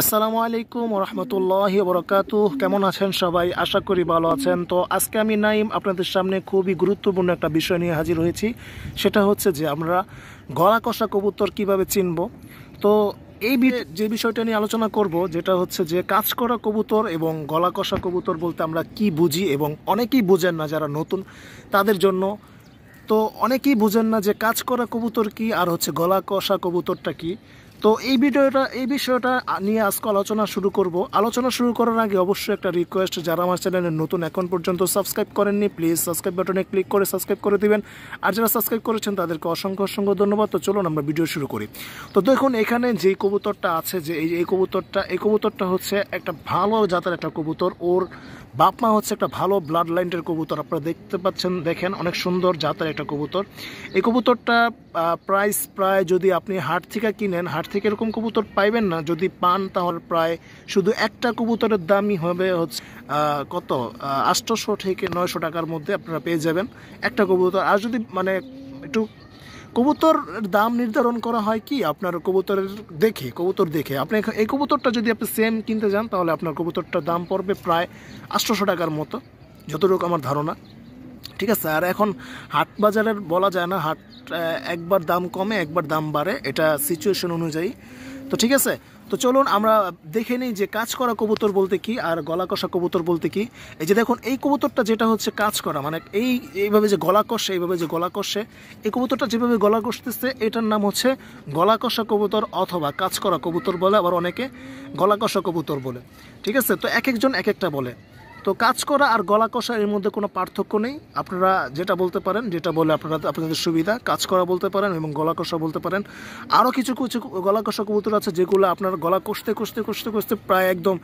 আসসালামু আলাইকুম রহমতুল্লাহ বরকাত কেমন আছেন সবাই আশা করি ভালো আছেন তো আজকে আমি নাইম আপনাদের সামনে খুবই গুরুত্বপূর্ণ একটা বিষয় নিয়ে হাজির হয়েছি সেটা হচ্ছে যে আমরা গলা কষা কবুতর কিভাবে চিনব তো এই যে বিষয়টা নিয়ে আলোচনা করব যেটা হচ্ছে যে কাজ করা কবুতর এবং গলা কষা কবুতর বলতে আমরা কি বুঝি এবং অনেকেই বোঝেন না যারা নতুন তাদের জন্য তো অনেকেই বোঝেন না যে কাজ করা কবুতর কি আর হচ্ছে গলা কষা কবুতরটা কি তো এই ভিডিওটা এই বিষয়টা নিয়ে আজকে আলোচনা শুরু করব আলোচনা শুরু করার আগে অবশ্যই একটা রিকোয়েস্ট যারা আমার চ্যানেলে নতুন এখন পর্যন্ত সাবস্ক্রাইব করেননি প্লিজ সাবস্ক্রাইব বাটনে ক্লিক করে সাবস্ক্রাইব করে দিবেন আর যারা সাবস্ক্রাইব করেছেন তাদেরকে অসংখ্য অসংখ্য ধন্যবাদ তো চলুন আমরা ভিডিও শুরু করি তো দেখুন এখানে যেই কবুতরটা আছে যে এই এই কবুতরটা এই কবুতরটা হচ্ছে একটা ভালো জাতের একটা কবুতর ওর বাপ মা হচ্ছে একটা ভালো ব্লাড লাইনের কবুতর আপনারা দেখতে পাচ্ছেন দেখেন অনেক সুন্দর জাতের একটা কবুতর এই কবুতরটা প্রাইস প্রায় যদি আপনি হাট থেকে কিনেন হাট থেকে এরকম কবুতর পাইবেন না যদি পান তাহলে প্রায় শুধু একটা কবুতরের দামই হবে হচ্ছে কত আষ্টশো থেকে নয়শো টাকার মধ্যে আপনারা পেয়ে যাবেন একটা কবুতর আর যদি মানে একটু কবুতর দাম নির্ধারণ করা হয় কি আপনার কবুতরের দেখে কবুতর দেখে আপনি এই কবুতরটা যদি আপনি সেম কিনতে যান তাহলে আপনার কবুতরটার দাম পড়বে প্রায় আষ্টশো টাকার মতো যতটুকু আমার ধারণা ঠিক আছে আর এখন হাট বাজারের বলা যায় না হাট একবার দাম কমে একবার দাম বাড়ে এটা সিচুয়েশন অনুযায়ী তো ঠিক আছে তো চলুন আমরা দেখে নিই যে কাজ করা কবুতর বলতে কি আর গলা কষা কবুতর বলতে কি এই যে দেখুন এই কবুতরটা যেটা হচ্ছে কাজ করা মানে এই এইভাবে যে গলা কষে এইভাবে যে গলা কষে এই কবুতরটা যেভাবে গলা কষতেছে এটার নাম হচ্ছে গলা কষা কবুতর অথবা কাজ করা কবুতর বলে আবার অনেকে গলা কষা কবুতর বলে ঠিক আছে তো এক একজন এক একটা বলে তো কাজ করা আর গলা কষা এর মধ্যে কোনো পার্থক্য নেই আপনারা যেটা বলতে পারেন যেটা বলে আপনারা আপনাদের সুবিধা কাজ করা বলতে পারেন এবং গলা কষা বলতে পারেন আরও কিছু কিছু গলা কষা কবুতর আছে যেগুলো আপনার গলা কষতে কষতে কষতে কষতে প্রায় একদম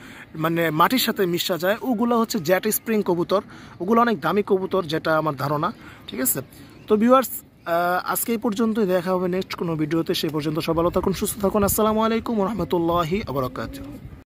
মানে মাটির সাথে মিশা যায় ওগুলো হচ্ছে জ্যাট স্প্রিং কবুতর ওগুলো অনেক দামি কবুতর যেটা আমার ধারণা ঠিক আছে তো ভিউয়ার্স আজকে এই পর্যন্তই দেখা হবে নেক্সট কোনো ভিডিওতে সেই পর্যন্ত সবাই ভালো থাকুন সুস্থ থাকুন আসসালামু আলাইকুম রহমতুল্লাহি আবরকাত